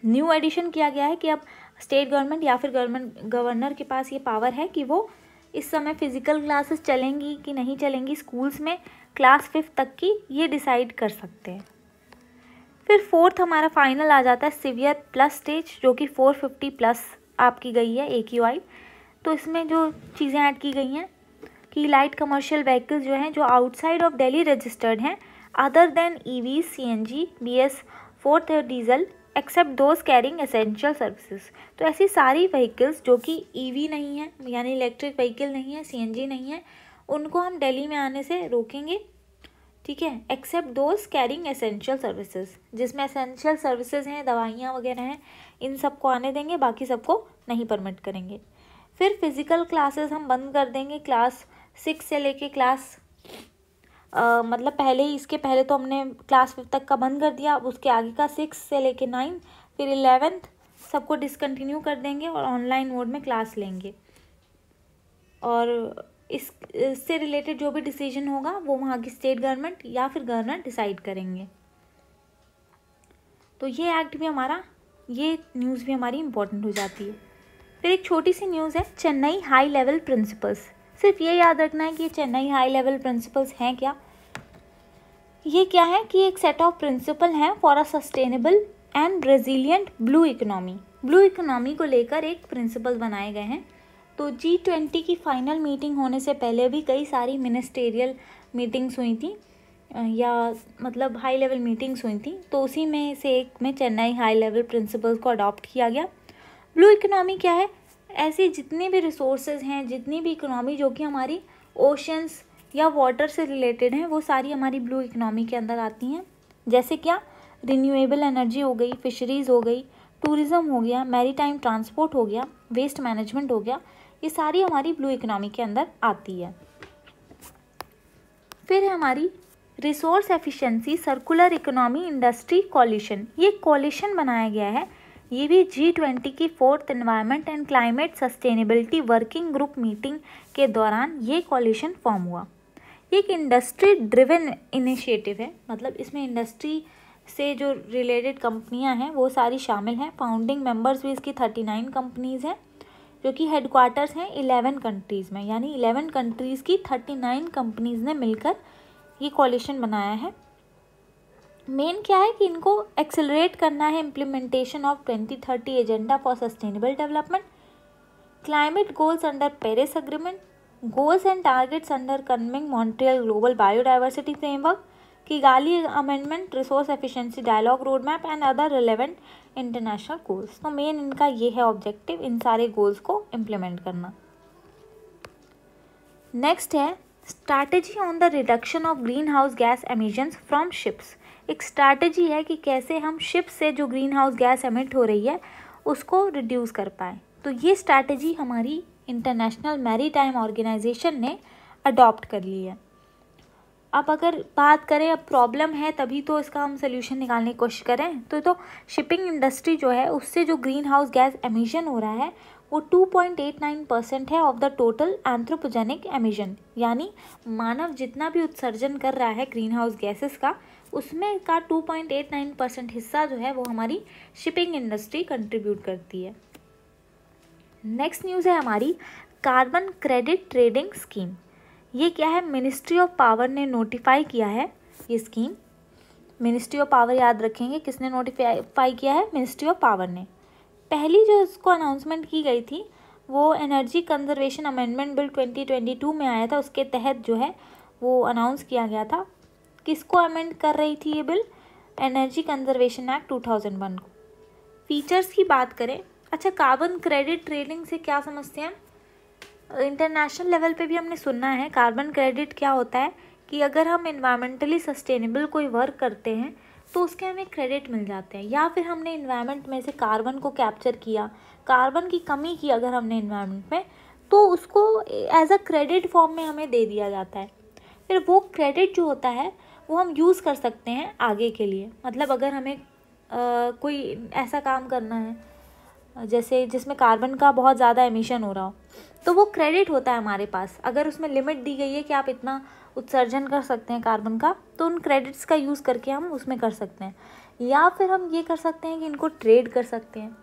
A: न्यू एडिशन किया गया है कि अब स्टेट गवर्नमेंट या फिर गवर्नमेंट गवर्नर के पास ये पावर है कि वो इस समय फिज़िकल क्लासेस चलेंगी कि नहीं चलेंगी स्कूल्स में क्लास फिफ्थ तक की ये डिसाइड कर सकते हैं फिर फोर्थ हमारा फाइनल आ जाता है सिवियर प्लस स्टेज जो कि फोर फिफ्टी प्लस आपकी गई है ए क्यू आई तो इसमें जो चीज़ें ऐड की गई हैं कि लाइट कमर्शियल व्हीकल्स जो हैं जो आउटसाइड ऑफ दिल्ली रजिस्टर्ड हैं other than E V C N G B S fourth diesel except those carrying essential services तो ऐसी सारी व्हीकल्स जो कि ईवी e नहीं है यानी इलेक्ट्रिक व्हीकल नहीं है सीएनजी नहीं है उनको हम दिल्ली में आने से रोकेंगे ठीक है except those carrying essential services जिसमें एसेंशियल सर्विसेज हैं दवाइयाँ वगैरह हैं इन सबको आने देंगे बाकी सबको नहीं परमिट करेंगे फिर फिज़िकल क्लासेस हम बंद कर देंगे क्लास सिक्स से लेके क्लास आ, मतलब पहले ही इसके पहले तो हमने क्लास फिफ्थ तक का बंद कर दिया अब उसके आगे का सिक्स से लेके नाइन फिर इलेवेंथ सबको डिसकंटिन्यू कर देंगे और ऑनलाइन मोड में क्लास लेंगे और इस इससे रिलेटेड जो भी डिसीजन होगा वो वहाँ की स्टेट गवर्नमेंट या फिर गवर्नर डिसाइड करेंगे तो ये एक्ट भी हमारा ये न्यूज़ भी हमारी इम्पोर्टेंट हो जाती है फिर एक छोटी सी न्यूज़ है चेन्नई हाई लेवल प्रिंसिपल्स सिर्फ ये याद रखना है कि ये चेन्नई हाई लेवल प्रिंसिपल्स हैं क्या ये क्या है कि एक सेट ऑफ प्रिंसिपल हैं for a sustainable and resilient blue economy blue economy को लेकर एक प्रिंसिपल बनाए गए हैं तो जी ट्वेंटी की फाइनल मीटिंग होने से पहले भी कई सारी मिनिस्टेरियल मीटिंग्स हुई थी या मतलब हाई लेवल मीटिंग्स हुई थी तो उसी में से एक में चेन्नई हाई लेवल प्रिंसिपल को अडॉप्ट किया गया ब्लू इकोनॉमी क्या है ऐसी जितनी भी रिसोर्सेज हैं जितनी भी इकोनॉमी जो कि हमारी ओशंस या वाटर से रिलेटेड हैं वो सारी हमारी ब्लू इकनॉमी के अंदर आती हैं जैसे क्या रिन्यूएबल एनर्जी हो गई फिशरीज़ हो गई टूरिज़्म हो गया मैरीटाइम ट्रांसपोर्ट हो गया वेस्ट मैनेजमेंट हो गया ये सारी हमारी ब्लू इकनॉमी के अंदर आती है फिर हमारी resource efficiency circular economy industry coalition ये कॉल्यूशन बनाया गया है ये भी जी ट्वेंटी की fourth environment and climate sustainability working group meeting के दौरान ये कॉलेशन फॉर्म हुआ ये एक इंडस्ट्री ड्रिवन इनिशिएटिव है मतलब इसमें इंडस्ट्री से जो रिलेटेड कंपनियां हैं वो सारी शामिल हैं फाउंडिंग मेंबर्स भी इसकी थर्टी नाइन कंपनीज़ हैं जो कि हेडक्वार्टर्स हैं इलेवन कंट्रीज़ में यानी इलेवन कंट्रीज़ की थर्टी नाइन कंपनीज़ ने मिलकर ये कॉलेशन बनाया है मेन क्या है कि इनको एक्सेलरेट करना है implementation of twenty thirty agenda for sustainable development climate goals under Paris agreement goals and targets under Kunming Montreal global biodiversity framework Kigali amendment resource efficiency dialogue road map and other relevant international goals तो मेन इनका ये है ऑब्जेक्टिव इन सारे गोल्स को इम्प्लीमेंट करना नेक्स्ट है strategy on the reduction of green house gas emissions from ships एक स्ट्रैटेजी है कि कैसे हम शिप से जो ग्रीन हाउस गैस एमिट हो रही है उसको रिड्यूस कर पाएँ तो ये स्ट्रैटेजी हमारी इंटरनेशनल मैरी टाइम ऑर्गेनाइजेशन ने अडॉप्ट कर ली है अब अगर बात करें अब प्रॉब्लम है तभी तो इसका हम सोल्यूशन निकालने की कोशिश करें तो तो शिपिंग इंडस्ट्री जो है उससे जो ग्रीन हाउस गैस एमिशन हो रहा है वो two point eight nine percent है of the total anthropogenic emission यानी मानव जितना भी उत्सर्जन कर रहा है ग्रीन हाउस गैसेस का उसमें का 2.89 परसेंट हिस्सा जो है वो हमारी शिपिंग इंडस्ट्री कंट्रीब्यूट करती है नेक्स्ट न्यूज़ है हमारी कार्बन क्रेडिट ट्रेडिंग स्कीम ये क्या है मिनिस्ट्री ऑफ पावर ने नोटिफाई किया है ये स्कीम मिनिस्ट्री ऑफ पावर याद रखेंगे किसने नोटिफाई किया है मिनिस्ट्री ऑफ पावर ने पहली जो उसको अनाउंसमेंट की गई थी वो एनर्जी कंजर्वेशन अमेंडमेंट बिल 2022 में आया था उसके तहत जो है वो अनाउंस किया गया था किसको अमेंड कर रही थी ये बिल एनर्जी कंजर्वेशन एक्ट 2001 को फीचर्स की बात करें अच्छा कार्बन क्रेडिट ट्रेडिंग से क्या समझते हैं इंटरनेशनल लेवल पे भी हमने सुना है कार्बन क्रेडिट क्या होता है कि अगर हम इन्वायरमेंटली सस्टेनेबल कोई वर्क करते हैं तो उसके हमें क्रेडिट मिल जाते हैं या फिर हमने इन्वायरमेंट में से कार्बन को कैप्चर किया कार्बन की कमी की अगर हमने इन्वायरमेंट में तो उसको एज अ क्रेडिट फॉर्म में हमें दे दिया जाता है फिर वो क्रेडिट जो होता है वो हम यूज़ कर सकते हैं आगे के लिए मतलब अगर हमें आ, कोई ऐसा काम करना है जैसे जिसमें कार्बन का बहुत ज़्यादा एमिशन हो रहा हो तो वो क्रेडिट होता है हमारे पास अगर उसमें लिमिट दी गई है कि आप इतना उत्सर्जन कर सकते हैं कार्बन का तो उन क्रेडिट्स का यूज़ करके हम उसमें कर सकते हैं या फिर हम ये कर सकते हैं कि इनको ट्रेड कर सकते हैं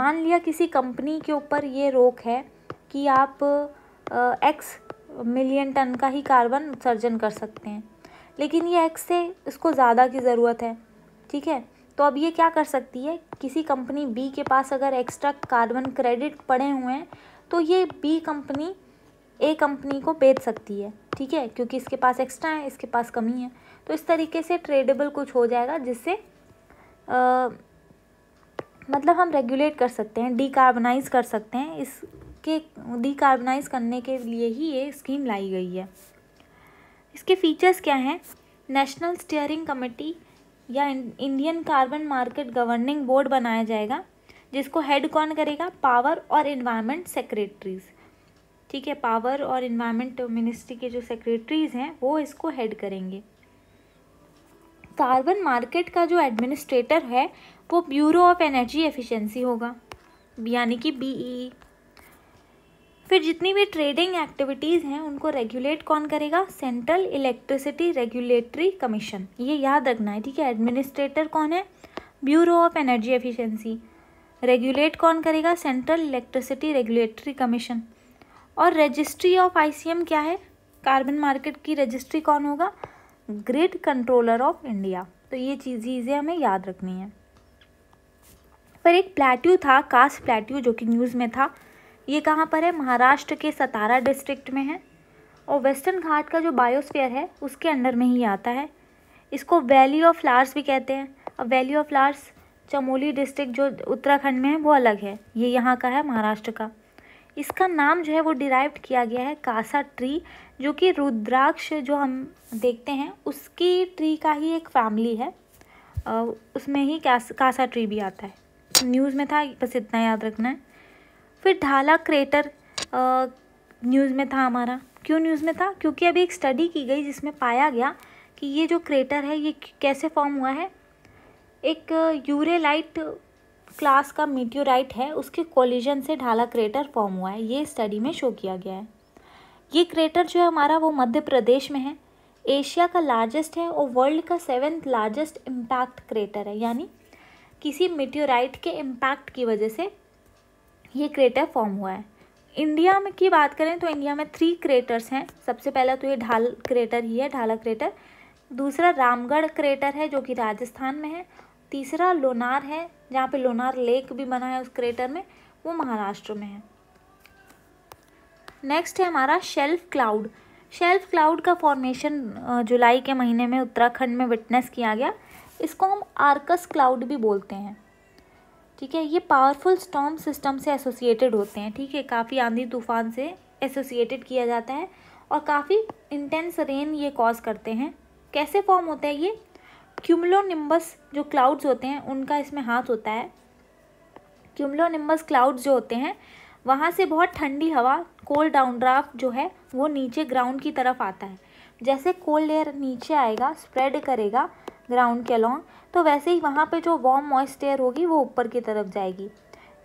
A: मान लिया किसी कंपनी के ऊपर ये रोक है कि आप एक्स मिलियन टन का ही कार्बन उत्सर्जन कर सकते हैं लेकिन ये एक्स से इसको ज़्यादा की ज़रूरत है ठीक है तो अब ये क्या कर सकती है किसी कंपनी बी के पास अगर एक्स्ट्रा कार्बन क्रेडिट पड़े हुए हैं तो ये बी कंपनी ए कंपनी को बेच सकती है ठीक है क्योंकि इसके पास एक्स्ट्रा है इसके पास कमी है तो इस तरीके से ट्रेडेबल कुछ हो जाएगा जिससे मतलब हम रेगुलेट कर सकते हैं डीकार्बनाइज कर सकते हैं इसके डीकार्बनाइज करने के लिए ही ये स्कीम लाई गई है इसके फीचर्स क्या हैं नेशनल स्टीयरिंग कमेटी या Indian carbon market governing board बनाया जाएगा जिसको हेड कौन करेगा पावर और इन्वायरमेंट सेक्रेटरीज़ ठीक है पावर और इन्वायरमेंट मिनिस्ट्री के जो सेक्रेटरीज़ हैं वो इसको हेड करेंगे कार्बन मार्केट का जो एडमिनिस्ट्रेटर है वो ब्यूरो ऑफ एनर्जी एफिशिएंसी होगा यानी कि बीई फिर जितनी भी ट्रेडिंग एक्टिविटीज़ हैं उनको रेगुलेट कौन करेगा सेंट्रल इलेक्ट्रिसिटी रेगुलेटरी कमीशन ये याद रखना है ठीक है एडमिनिस्ट्रेटर कौन है bureau of energy efficiency regulate कौन करेगा सेंट्रल इलेक्ट्रिसिटी रेगुलेटरी कमीशन और रजिस्ट्री ऑफ आई क्या है कार्बन मार्केट की रजिस्ट्री कौन होगा ग्रिड कंट्रोलर ऑफ इंडिया तो ये चीज़ें हमें याद रखनी है पर एक प्लेट्यू था कास्ट प्लेट्यू जो कि न्यूज़ में था ये कहाँ पर है महाराष्ट्र के सतारा डिस्ट्रिक्ट में है और वेस्टर्न घाट का जो बायोस्फीयर है उसके अंडर में ही आता है इसको वैली ऑफ फ्लावर्स भी कहते हैं अब valley of flowers Chamoli district जो उत्तराखंड में है वो अलग है ये यहाँ का है महाराष्ट्र का इसका नाम जो है वो डिराइव किया गया है कासा ट्री जो कि रुद्राक्ष जो हम देखते हैं उसकी ट्री का ही एक फैमिली है उसमें ही कासा ट्री भी आता है न्यूज़ में था बस इतना याद रखना है फिर ढाला क्रेटर न्यूज़ में था हमारा क्यों न्यूज़ में था क्योंकि अभी एक स्टडी की गई जिसमें पाया गया कि ये जो क्रेटर है ये कैसे फॉर्म हुआ है एक यूरेलाइट क्लास का मीटियोराइट है उसके कोलिजन से ढाला क्रेटर फॉर्म हुआ है ये स्टडी में शो किया गया है ये क्रेटर जो है हमारा वो मध्य प्रदेश में है एशिया का लार्जेस्ट है और वर्ल्ड का सेवेंथ लार्जेस्ट इम्पैक्ट क्रेटर है यानी किसी मिट्योराइट के इम्पैक्ट की वजह से ये क्रेटर फॉर्म हुआ है इंडिया में की बात करें तो इंडिया में थ्री क्रेटर्स हैं सबसे पहला तो ये ढाल क्रेटर ही है ढाला क्रेटर दूसरा रामगढ़ क्रेटर है जो कि राजस्थान में है तीसरा लोनार है जहाँ पे लोनार लेक भी बना है उस क्रेटर में वो महाराष्ट्र में है नेक्स्ट है हमारा शेल्फ क्लाउड शेल्फ क्लाउड का फॉर्मेशन जुलाई के महीने में उत्तराखंड में विटनेस किया गया इसको हम आर्कस क्लाउड भी बोलते हैं ठीक है ये पावरफुल स्टॉम सिस्टम से एसोसिएटेड होते हैं ठीक है काफ़ी आंधी तूफान से एसोसिएटेड किया जाता है और काफ़ी इंटेंस रेन ये कॉज करते हैं कैसे फॉर्म होता है ये क्यूमलोनिम्बस जो क्लाउड्स होते हैं उनका इसमें हाथ होता है क्यूमलोनिम्बस क्लाउड्स जो होते हैं वहाँ से बहुत ठंडी हवा कोल्ड डाउन ड्राफ्ट जो है वो नीचे ग्राउंड की तरफ आता है जैसे कोल्ड एयर नीचे आएगा स्प्रेड करेगा ग्राउंड के अलॉन्ग तो वैसे ही वहाँ पे जो वार्म मॉइस्ट एयर होगी वो ऊपर की तरफ जाएगी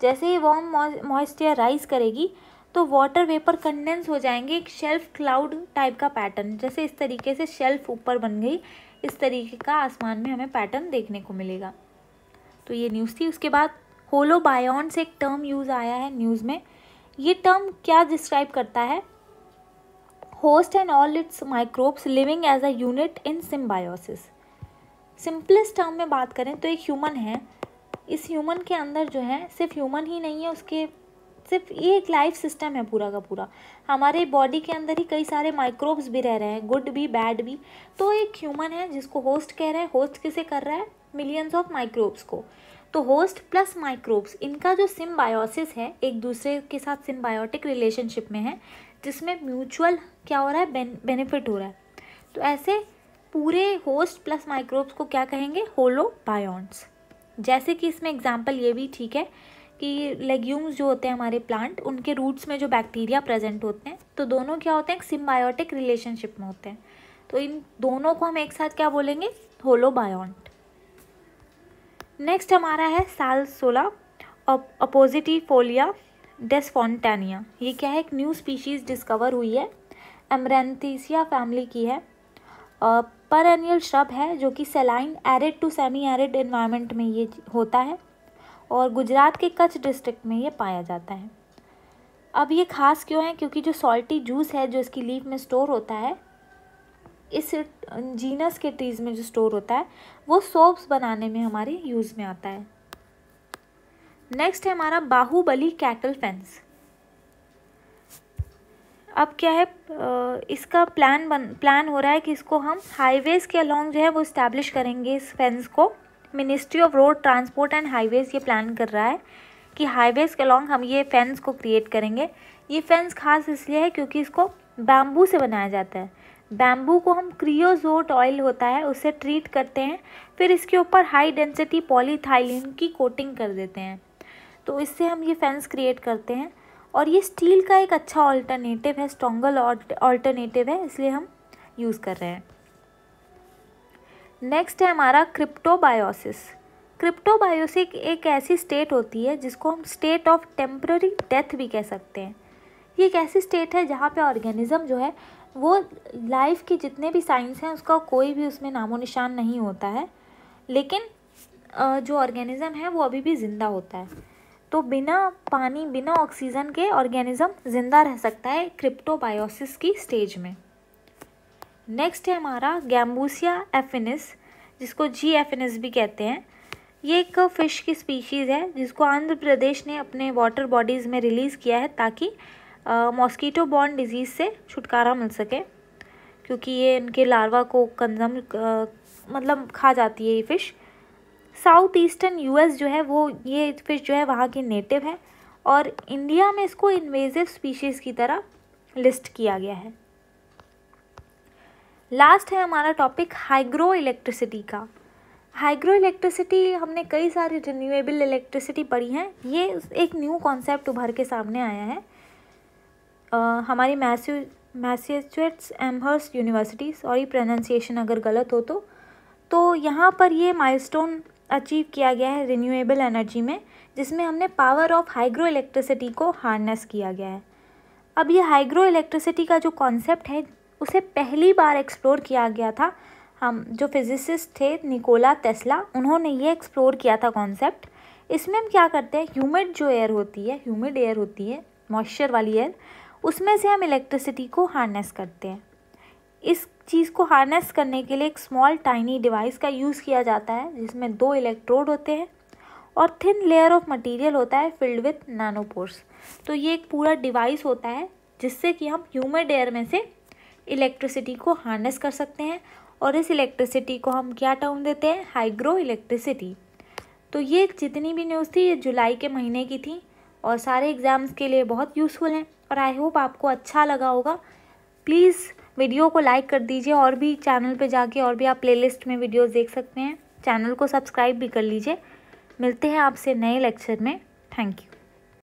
A: जैसे ही वार्म मॉइस्ट एयर राइज करेगी तो वाटर वेपर कंडेंस हो जाएंगे एक शेल्फ क्लाउड टाइप का पैटर्न जैसे इस तरीके से शेल्फ ऊपर बन गई इस तरीके का आसमान में हमें पैटर्न देखने को मिलेगा तो ये न्यूज़ थी उसके बाद होलो बायोन से एक टर्म यूज़ आया है न्यूज़ में ये टर्म क्या डिस्क्राइब करता है host and all its microbes living as a unit in symbiosis simplest term में बात करें तो एक ह्यूमन है इस ह्यूमन के अंदर जो है सिर्फ ह्यूमन ही नहीं है उसके सिर्फ ये एक लाइफ सिस्टम है पूरा का पूरा हमारे बॉडी के अंदर ही कई सारे माइक्रोब्स भी रह रहे हैं गुड भी बैड भी तो एक ह्यूमन है जिसको होस्ट कह रहे हैं होस्ट किसे कर रहा है मिलियंस ऑफ माइक्रोब्स को तो होस्ट प्लस माइक्रोब्स इनका जो सिम्बायोसिस है एक दूसरे के साथ सिम्बायोटिक रिलेशनशिप में है जिसमें म्यूचुअल क्या हो रहा है बेनिफिट हो रहा है तो ऐसे पूरे होस्ट प्लस माइक्रोब्स को क्या कहेंगे होलोबायोन्ट्स जैसे कि इसमें एग्जाम्पल ये भी ठीक है कि लेग्यूम्स जो होते हैं हमारे प्लांट उनके रूट्स में जो बैक्टीरिया प्रेजेंट होते हैं तो दोनों क्या होते हैं एक सिम्बायोटिक रिलेशनशिप में होते हैं तो इन दोनों को हम एक साथ क्या बोलेंगे होलोबायोन्ट नेक्स्ट हमारा है साल सोलह अपोजिटिफोलिया डेस्फोंटानिया ये क्या है एक न्यू स्पीशीज़ डिस्कवर हुई है एमरेंथीसिया फैमिली की है पर एनियल श्रब है जो कि saline arid to semi arid environment में ये होता है और गुजरात के कच्छ डिस्ट्रिक्ट में ये पाया जाता है अब ये ख़ास क्यों है क्योंकि जो सॉल्टी जूस है जो इसकी लीफ में स्टोर होता है इस जीनस के ट्रीज़ में जो स्टोर होता है वो सोप्स बनाने में हमारे यूज़ में आता है नेक्स्ट है हमारा बाहुबली कैटल फेंस अब क्या है इसका प्लान बन प्लान हो रहा है कि इसको हम हाईवेज़ के अलॉन्ग जो है वो इस्टेब्लिश करेंगे इस फेंस को ministry of road transport and highways ये प्लान कर रहा है कि हाईवेज़ के अलॉन्ग हम ये फेंस को क्रिएट करेंगे ये फेंस खास इसलिए है क्योंकि इसको बैम्बू से बनाया जाता है बैम्बू को हम क्रियोजोट ऑयल होता है उससे ट्रीट करते हैं फिर इसके ऊपर हाई डेंसिटी पॉलीथाइलिन की कोटिंग कर देते हैं तो इससे हम ये फेंस क्रिएट करते हैं और ये स्टील का एक अच्छा ऑल्टरनेटिव है स्ट्रॉन्गल ऑल्टरनेटिव है इसलिए हम यूज़ कर रहे हैं नेक्स्ट है हमारा क्रिप्टोबायोसिस क्रिप्टोबायोसिस एक ऐसी स्टेट होती है जिसको हम स्टेट ऑफ टेम्प्ररी डेथ भी कह सकते हैं ये एक ऐसी स्टेट है जहाँ पे ऑर्गेनिज़म जो है वो लाइफ की जितने भी साइंस हैं उसका कोई भी उसमें नामो निशान नहीं होता है लेकिन जो ऑर्गेनिज़म है वो अभी भी ज़िंदा होता है तो बिना पानी बिना ऑक्सीजन के ऑर्गेनिज़म ज़िंदा रह सकता है क्रिप्टोबायोसिस की स्टेज में नेक्स्ट है हमारा गैम्बूसिया एफिनिस जिसको जी एफिनिस भी कहते हैं ये एक फ़िश की स्पीशीज़ है जिसको आंध्र प्रदेश ने अपने वाटर बॉडीज़ में रिलीज़ किया है ताकि मॉस्कीटो बॉर्न डिजीज़ से छुटकारा मिल सके क्योंकि ये इनके लार्वा को कंजम मतलब खा जाती है ये फ़िश साउथ ईस्टर्न यूएस जो है वो ये फिश जो है वहाँ के नेटिव हैं और इंडिया में इसको इन्वेजिव स्पीशीज़ की तरह लिस्ट किया गया है लास्ट है हमारा टॉपिक हाइग्रो इलेक्ट्रिसिटी का हाइग्रो इलेक्ट्रिसिटी हमने कई सारी रिन्यूएबल इलेक्ट्रिसिटी पढ़ी हैं ये एक न्यू कॉन्सेप्ट उभर के सामने आया है आ, हमारी Massachusetts Amherst Amherst university sorry pronunciation अगर गलत हो तो तो यहाँ पर ये माइलस्टोन अचीव किया गया है रिन्यूएबल एनर्जी में जिसमें हमने पावर ऑफ हाइग्रो इलेक्ट्रिसिटी को हार्नेस किया गया है अब ये हाइग्रो इलेक्ट्रिसिटी का जो कॉन्सेप्ट है उसे पहली बार एक्सप्लोर किया गया था हम जो फिजिसिस्ट थे निकोला तेस्ला उन्होंने ये एक्सप्लोर किया था कॉन्सेप्ट इसमें हम क्या करते हैं ह्यूमिड जो एयर होती है ह्यूमिड एयर होती है मॉइस्चर वाली एयर उसमें से हम इलेक्ट्रिसिटी को हार्नेस करते हैं इस चीज़ को हार्नेस करने के लिए एक स्मॉल टाइनी डिवाइस का यूज़ किया जाता है जिसमें दो इलेक्ट्रोड होते हैं और थिन लेयर ऑफ मटेरियल होता है फिल्ड विथ नैनोपोर्स तो ये एक पूरा डिवाइस होता है जिससे कि हम ह्यूमिड एयर में से इलेक्ट्रिसिटी को हार्नेस कर सकते हैं और इस इलेक्ट्रिसिटी को हम क्या टर्म देते हैं हाइग्रो इलेक्ट्रिसिटी तो ये जितनी भी न्यूज़ थी ये जुलाई के महीने की थी और सारे एग्ज़ाम्स के लिए बहुत यूज़फुल हैं और आई होप आपको अच्छा लगा होगा प्लीज़ वीडियो को लाइक कर दीजिए और भी चैनल पे जाके और भी आप प्लेलिस्ट में वीडियोस देख सकते हैं चैनल को सब्सक्राइब भी कर लीजिए मिलते हैं आपसे नए लेक्चर में थैंक यू